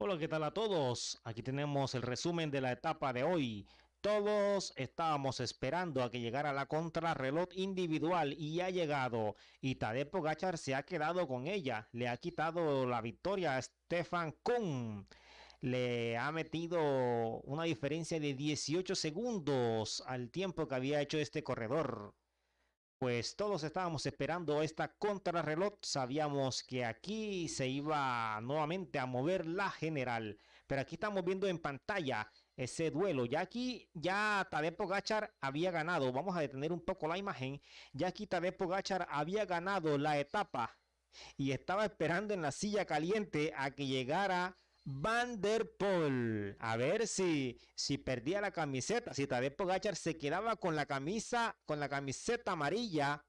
Hola, ¿qué tal a todos? Aquí tenemos el resumen de la etapa de hoy. Todos estábamos esperando a que llegara la contrarreloj individual y ha llegado. Y Tadej Gachar se ha quedado con ella. Le ha quitado la victoria a Stefan Kuhn. Le ha metido una diferencia de 18 segundos al tiempo que había hecho este corredor. Pues todos estábamos esperando esta contrarreloj, sabíamos que aquí se iba nuevamente a mover la general, pero aquí estamos viendo en pantalla ese duelo, ya aquí ya Tadepo Gachar había ganado, vamos a detener un poco la imagen, ya aquí Tadepo Gachar había ganado la etapa y estaba esperando en la silla caliente a que llegara Van der Poel. A ver si, si perdía la camiseta, si Tadej Pogachar se quedaba con la camisa, con la camiseta amarilla.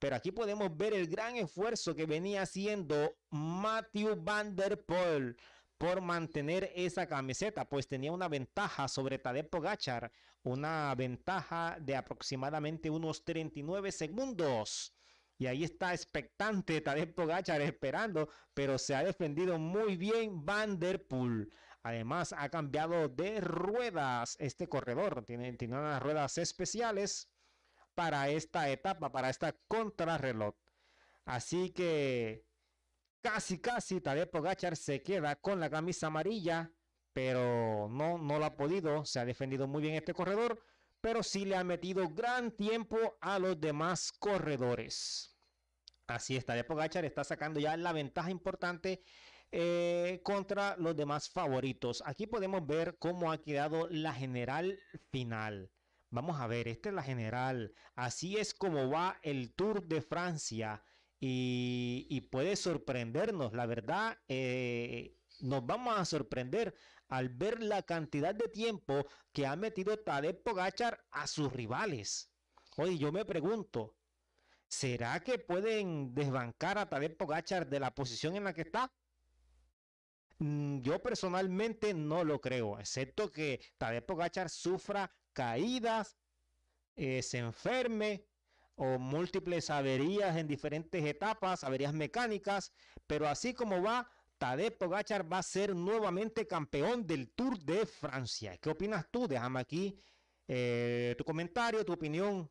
Pero aquí podemos ver el gran esfuerzo que venía haciendo Matthew Van der Poel por mantener esa camiseta, pues tenía una ventaja sobre Tadej Pogachar, una ventaja de aproximadamente unos 39 segundos y ahí está expectante Tadej Pogachar esperando, pero se ha defendido muy bien Vanderpool. Además ha cambiado de ruedas este corredor, tiene, tiene unas ruedas especiales para esta etapa, para esta contrarreloj. Así que casi casi Tadej Pogachar se queda con la camisa amarilla, pero no, no lo ha podido, se ha defendido muy bien este corredor pero sí le ha metido gran tiempo a los demás corredores. Así está, de Pogachar está sacando ya la ventaja importante eh, contra los demás favoritos. Aquí podemos ver cómo ha quedado la general final. Vamos a ver, esta es la general. Así es como va el Tour de Francia. Y, puede sorprendernos, la verdad. Eh, nos vamos a sorprender al ver la cantidad de tiempo que ha metido Tadej Pogachar a sus rivales. Oye, yo me pregunto, ¿será que pueden desbancar a Tadej Pogachar de la posición en la que está? Mm, yo personalmente no lo creo, excepto que Tadej Pogachar sufra caídas, eh, se enferme o múltiples averías en diferentes etapas, averías mecánicas, pero así como va, Tadej Pogachar va a ser nuevamente campeón del Tour de Francia. ¿Qué opinas tú? Déjame aquí eh, tu comentario, tu opinión,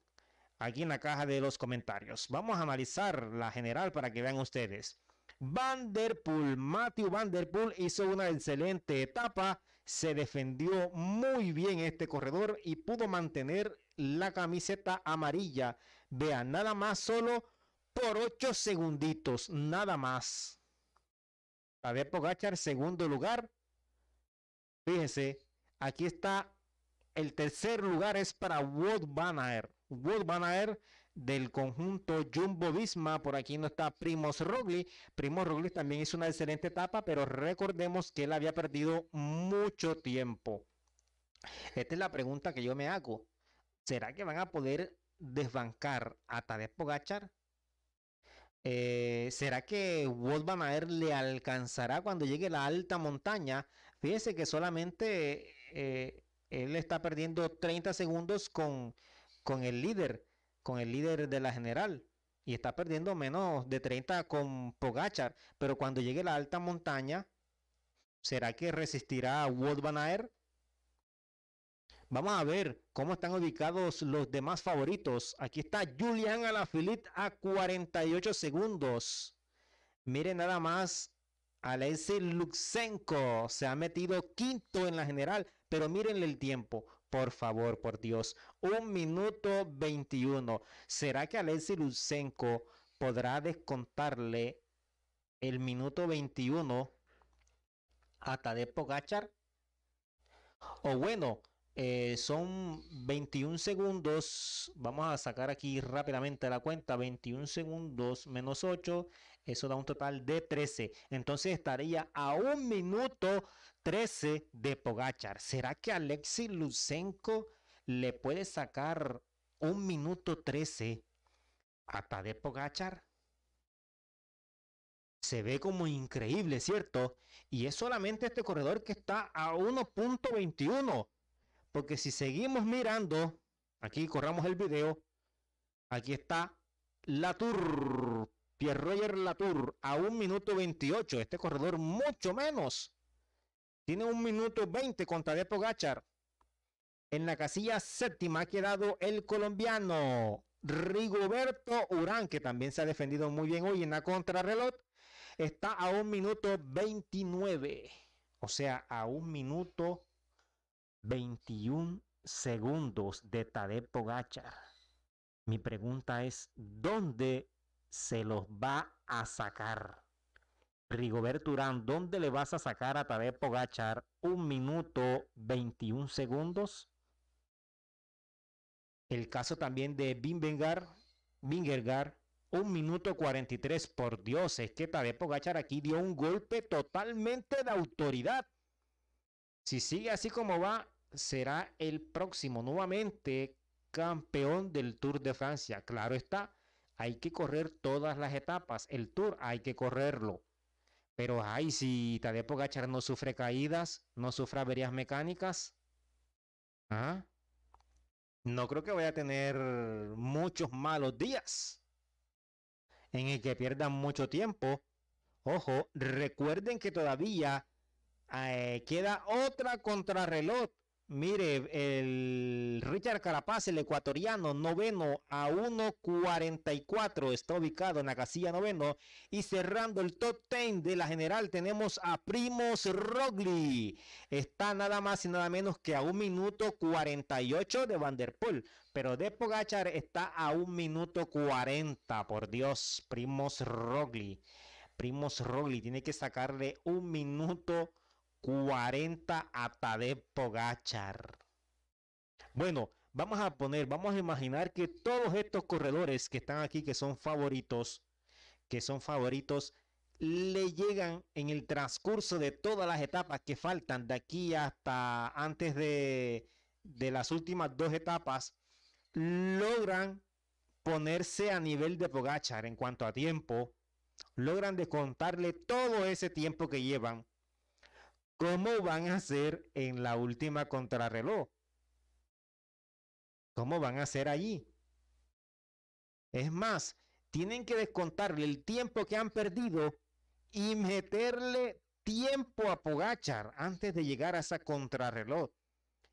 aquí en la caja de los comentarios. Vamos a analizar la general para que vean ustedes. Vanderpool, Matthew Vanderpool hizo una excelente etapa, se defendió muy bien este corredor y pudo mantener la camiseta amarilla. Vean, nada más solo por 8 segunditos, nada más. Tadej Pogachar, segundo lugar. fíjense, aquí está el tercer lugar es para Wood Banner. Wood Banner del conjunto Jumbo Visma. Por aquí no está Primos Roglic. Primos Roglic también hizo una excelente etapa, pero recordemos que él había perdido mucho tiempo. Esta es la pregunta que yo me hago. ¿Será que van a poder desbancar a Tadej Pogachar? Eh, ¿Será que Walt Van Aert le alcanzará cuando llegue la alta montaña? Fíjese que solamente eh, él está perdiendo 30 segundos con, con el líder, con el líder de la general. Y está perdiendo menos de 30 con Pogachar. Pero cuando llegue la alta montaña, ¿será que resistirá a Walt Van Aert? Vamos a ver cómo están ubicados los demás favoritos. Aquí está Julian Alafilit a 48 segundos. Miren nada más. Alexis Luxenko se ha metido quinto en la general, pero miren el tiempo, por favor, por Dios. Un minuto 21. ¿Será que Alexis Luxenko podrá descontarle el minuto 21 a Tadej Pogachar? O bueno, eh, son 21 segundos. Vamos a sacar aquí rápidamente la cuenta. 21 segundos menos 8. Eso da un total de 13. Entonces estaría a un minuto 13 de Pogachar. ¿Será que Alexis Lucenko le puede sacar un minuto 13 hasta de Pogachar? Se ve como increíble, ¿cierto? Y es solamente este corredor que está a 1.21. Porque si seguimos mirando, aquí corramos el video, aquí está Latour, Pierre Roger Latour, a un minuto 28. Este corredor mucho menos. Tiene un minuto 20 contra Depo Gachar. En la casilla séptima ha quedado el colombiano Rigoberto Urán, que también se ha defendido muy bien hoy en la contrarreloj. Está a un minuto 29. O sea, a un minuto 21 segundos de Tadej Pogachar. Mi pregunta es, ¿dónde se los va a sacar? Rigobert Urán, ¿dónde le vas a sacar a Tadej Pogachar un minuto 21 segundos? El caso también de Bimbengar, Bingergar, un minuto 43. Por Dios, es que Tadej Pogachar aquí dio un golpe totalmente de autoridad si sigue así como va, será el próximo nuevamente campeón del Tour de Francia. Claro está, hay que correr todas las etapas. El Tour hay que correrlo. Pero ay, si Tadej Pogacar no sufre caídas, no sufre averías mecánicas, ¿ah? no creo que vaya a tener muchos malos días en el que pierdan mucho tiempo. Ojo, recuerden que todavía eh, queda otra contrarreloj. Mire, el Richard Carapaz, el ecuatoriano, noveno a 1.44, está ubicado en la casilla noveno. Y cerrando el top 10 de la general tenemos a Primos Rogli. Está nada más y nada menos que a 1 minuto 48 de Vanderpool. Pero de Pogachar está a 1 minuto 40, por Dios, Primos Rogli. Primos Rogli tiene que sacarle un minuto 40 a de Pogachar. Bueno, vamos a poner, vamos a imaginar que todos estos corredores que están aquí, que son favoritos, que son favoritos, le llegan en el transcurso de todas las etapas que faltan de aquí hasta antes de, de las últimas dos etapas, logran ponerse a nivel de Pogachar en cuanto a tiempo, logran descontarle todo ese tiempo que llevan ¿Cómo van a hacer en la última contrarreloj? ¿Cómo van a hacer allí? Es más, tienen que descontarle el tiempo que han perdido y meterle tiempo a Pogachar antes de llegar a esa contrarreloj.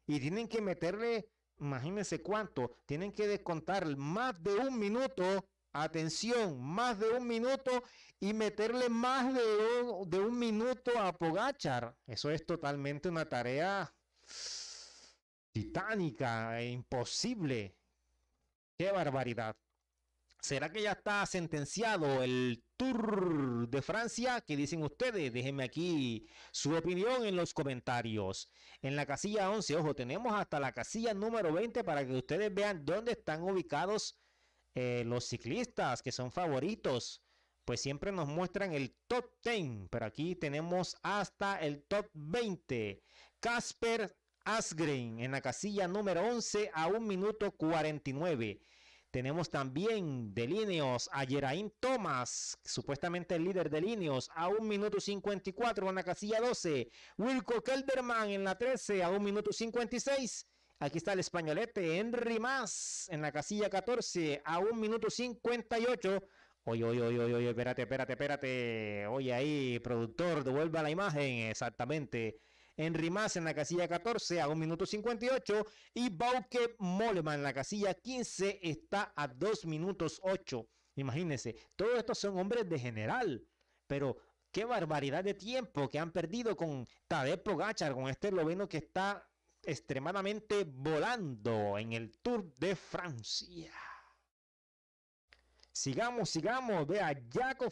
Y tienen que meterle, imagínense cuánto, tienen que descontar más de un minuto Atención, más de un minuto y meterle más de un, minuto a Pogachar. Eso es totalmente una tarea titánica, e imposible. Qué barbaridad. ¿Será que ya está sentenciado el Tour de Francia? ¿Qué dicen ustedes? Déjenme aquí su opinión en los comentarios. En la casilla 11, ojo, tenemos hasta la casilla número 20 para que ustedes vean dónde están ubicados eh, los ciclistas que son favoritos, pues siempre nos muestran el top 10, pero aquí tenemos hasta el top 20. Casper Asgren en la casilla número 11 a 1 minuto 49. Tenemos también de líneos a Geraint Thomas, supuestamente el líder de líneos, a 1 minuto 54 en la casilla 12. Wilco Kelderman en la 13 a 1 minuto 56. Aquí está el españolete Henry Más en la casilla 14 a 1 minuto 58. Oye, oye, oye, oye, espérate, espérate, espérate. Oye ahí, productor, devuelva la imagen. Exactamente. Henry Más en la casilla 14 a 1 minuto 58 y Bauke Moleman en la casilla 15 está a 2 minutos 8. Imagínense, todos estos son hombres de general, pero qué barbaridad de tiempo que han perdido con Tadej Gachar, con este esloveno que está extremadamente volando en el Tour de Francia. Sigamos, sigamos. Ve a Jaco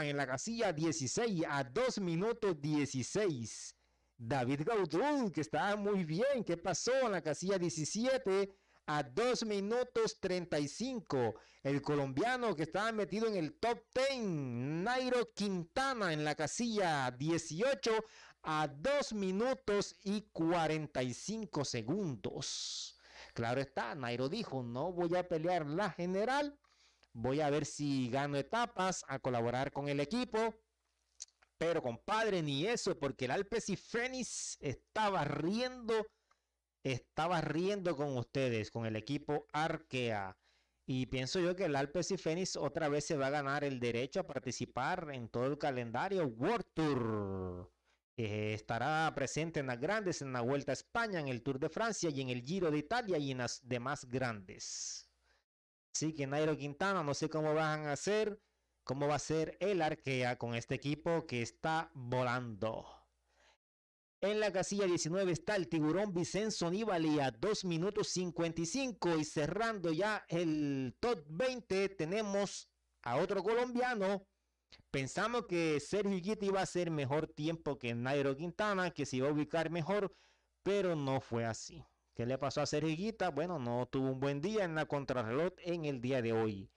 en la casilla 16 a 2 minutos 16. David Gaudu que está muy bien. ¿Qué pasó en la casilla 17? A 2 minutos 35. El colombiano que estaba metido en el top 10. Nairo Quintana en la casilla 18 a 2 minutos y 45 segundos. Claro está, Nairo dijo, no voy a pelear la general, voy a ver si gano etapas, a colaborar con el equipo. Pero compadre, ni eso, porque el Alpes y Fénix estaba riendo, estaba riendo con ustedes, con el equipo Arkea. Y pienso yo que el Alpes y Fénix otra vez se va a ganar el derecho a participar en todo el calendario World Tour estará presente en las grandes, en la Vuelta a España, en el Tour de Francia y en el Giro de Italia y en las demás grandes. Así que Nairo Quintana, no sé cómo van a hacer, cómo va a ser el arquea con este equipo que está volando. En la casilla 19 está el tiburón Vicenzo Nibali a 2 minutos 55 y cerrando ya el top 20 tenemos a otro colombiano, Pensamos que Sergio Higuita iba a ser mejor tiempo que Nairo Quintana, que se iba a ubicar mejor, pero no fue así. ¿Qué le pasó a Sergio Higuita? Bueno, no tuvo un buen día en la contrarreloj en el día de hoy.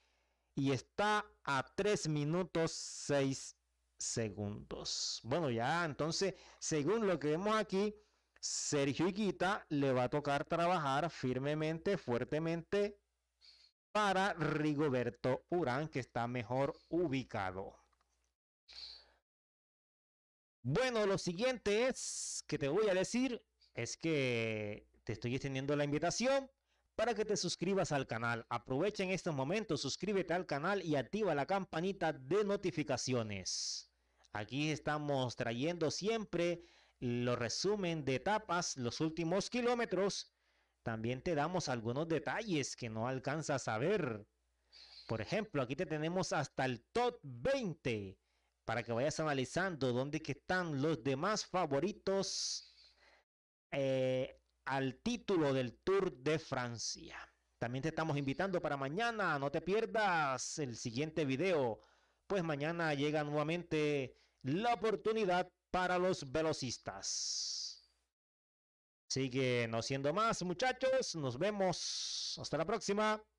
Y está a 3 minutos 6 segundos. Bueno, ya entonces, según lo que vemos aquí, Sergio Higuita le va a tocar trabajar firmemente, fuertemente para Rigoberto Urán, que está mejor ubicado. Bueno, lo siguiente es que te voy a decir es que te estoy extendiendo la invitación para que te suscribas al canal. Aprovecha en estos momentos, suscríbete al canal y activa la campanita de notificaciones. Aquí estamos trayendo siempre los resumen de etapas, los últimos kilómetros. También te damos algunos detalles que no alcanzas a ver. Por ejemplo, aquí te tenemos hasta el top 20 para que vayas analizando dónde están los demás favoritos eh, al título del Tour de Francia. También te estamos invitando para mañana, no te pierdas el siguiente video, pues mañana llega nuevamente la oportunidad para los velocistas. Sigue no siendo más, muchachos, nos vemos. Hasta la próxima.